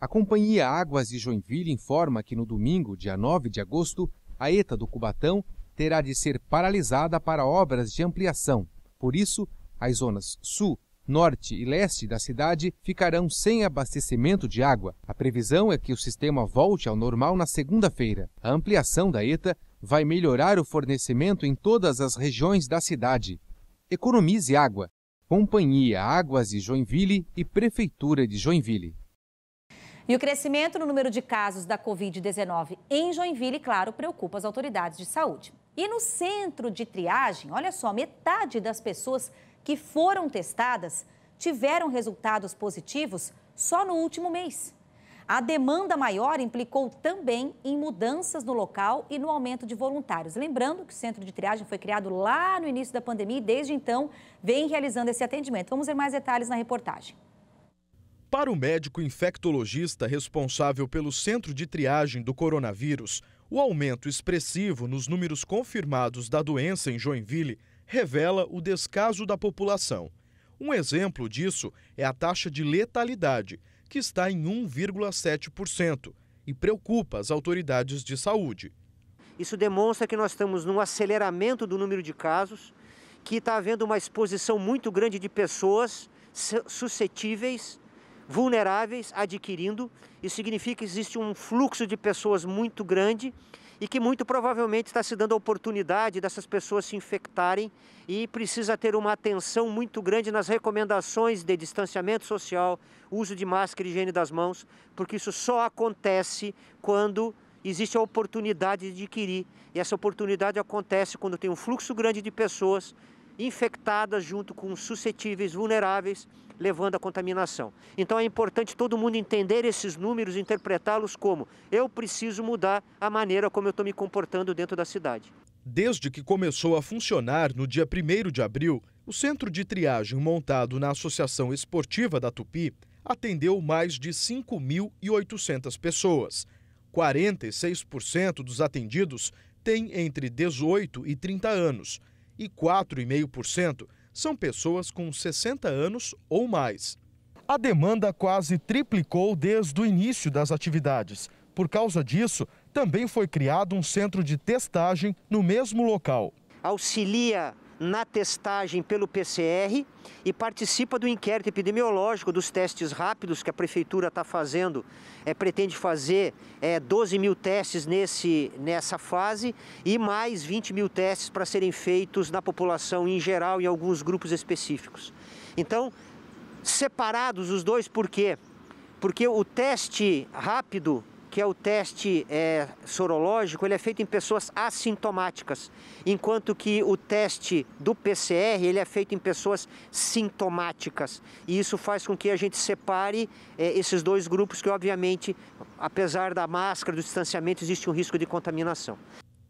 A Companhia Águas de Joinville informa que no domingo, dia 9 de agosto, a ETA do Cubatão terá de ser paralisada para obras de ampliação. Por isso, as zonas sul, norte e leste da cidade ficarão sem abastecimento de água. A previsão é que o sistema volte ao normal na segunda-feira. A ampliação da ETA vai melhorar o fornecimento em todas as regiões da cidade. Economize água. Companhia Águas de Joinville e Prefeitura de Joinville. E o crescimento no número de casos da Covid-19 em Joinville, claro, preocupa as autoridades de saúde. E no centro de triagem, olha só, metade das pessoas que foram testadas tiveram resultados positivos só no último mês. A demanda maior implicou também em mudanças no local e no aumento de voluntários. Lembrando que o centro de triagem foi criado lá no início da pandemia e desde então vem realizando esse atendimento. Vamos ver mais detalhes na reportagem. Para o médico infectologista responsável pelo centro de triagem do coronavírus, o aumento expressivo nos números confirmados da doença em Joinville revela o descaso da população. Um exemplo disso é a taxa de letalidade, que está em 1,7% e preocupa as autoridades de saúde. Isso demonstra que nós estamos num aceleramento do número de casos, que está havendo uma exposição muito grande de pessoas suscetíveis vulneráveis adquirindo. Isso significa que existe um fluxo de pessoas muito grande e que muito provavelmente está se dando a oportunidade dessas pessoas se infectarem e precisa ter uma atenção muito grande nas recomendações de distanciamento social, uso de máscara e higiene das mãos, porque isso só acontece quando existe a oportunidade de adquirir. E essa oportunidade acontece quando tem um fluxo grande de pessoas infectadas junto com suscetíveis vulneráveis, levando à contaminação. Então é importante todo mundo entender esses números, interpretá-los como eu preciso mudar a maneira como eu estou me comportando dentro da cidade. Desde que começou a funcionar no dia 1 de abril, o centro de triagem montado na Associação Esportiva da Tupi atendeu mais de 5.800 pessoas. 46% dos atendidos têm entre 18 e 30 anos e 4,5% são pessoas com 60 anos ou mais. A demanda quase triplicou desde o início das atividades. Por causa disso, também foi criado um centro de testagem no mesmo local. Auxilia na testagem pelo PCR e participa do inquérito epidemiológico dos testes rápidos que a prefeitura está fazendo, é, pretende fazer é, 12 mil testes nesse, nessa fase e mais 20 mil testes para serem feitos na população em geral e alguns grupos específicos. Então, separados os dois, por quê? Porque o teste rápido que é o teste é, sorológico, ele é feito em pessoas assintomáticas, enquanto que o teste do PCR ele é feito em pessoas sintomáticas. E isso faz com que a gente separe é, esses dois grupos que, obviamente, apesar da máscara, do distanciamento, existe um risco de contaminação.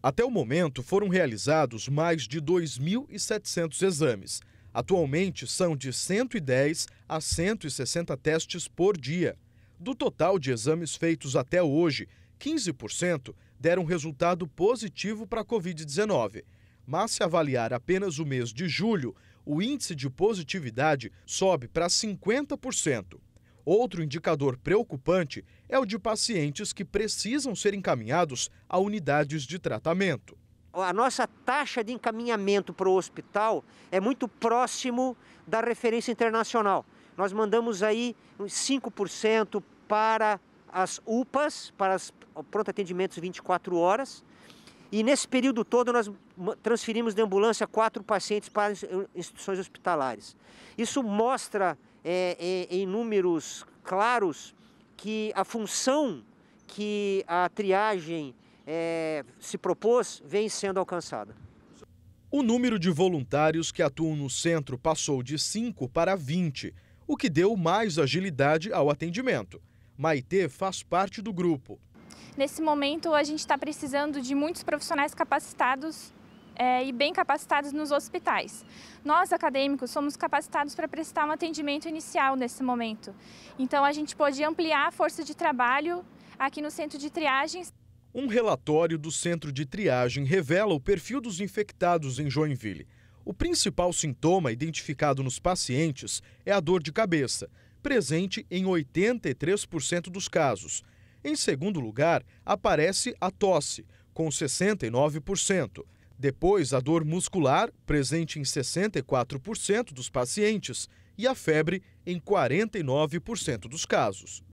Até o momento, foram realizados mais de 2.700 exames. Atualmente, são de 110 a 160 testes por dia. Do total de exames feitos até hoje, 15% deram resultado positivo para a Covid-19. Mas se avaliar apenas o mês de julho, o índice de positividade sobe para 50%. Outro indicador preocupante é o de pacientes que precisam ser encaminhados a unidades de tratamento. A nossa taxa de encaminhamento para o hospital é muito próximo da referência internacional. Nós mandamos aí 5% para as UPAs, para os pronto atendimentos 24 horas. E nesse período todo nós transferimos de ambulância quatro pacientes para eh, instituições hospitalares. Isso mostra é, é, em números claros que a função que a triagem é, se propôs vem sendo alcançada. O número de voluntários que atuam no centro passou de 5 para 20 o que deu mais agilidade ao atendimento. Maitê faz parte do grupo. Nesse momento, a gente está precisando de muitos profissionais capacitados é, e bem capacitados nos hospitais. Nós, acadêmicos, somos capacitados para prestar um atendimento inicial nesse momento. Então, a gente pode ampliar a força de trabalho aqui no centro de triagem. Um relatório do centro de triagem revela o perfil dos infectados em Joinville. O principal sintoma identificado nos pacientes é a dor de cabeça, presente em 83% dos casos. Em segundo lugar, aparece a tosse, com 69%. Depois, a dor muscular, presente em 64% dos pacientes, e a febre, em 49% dos casos.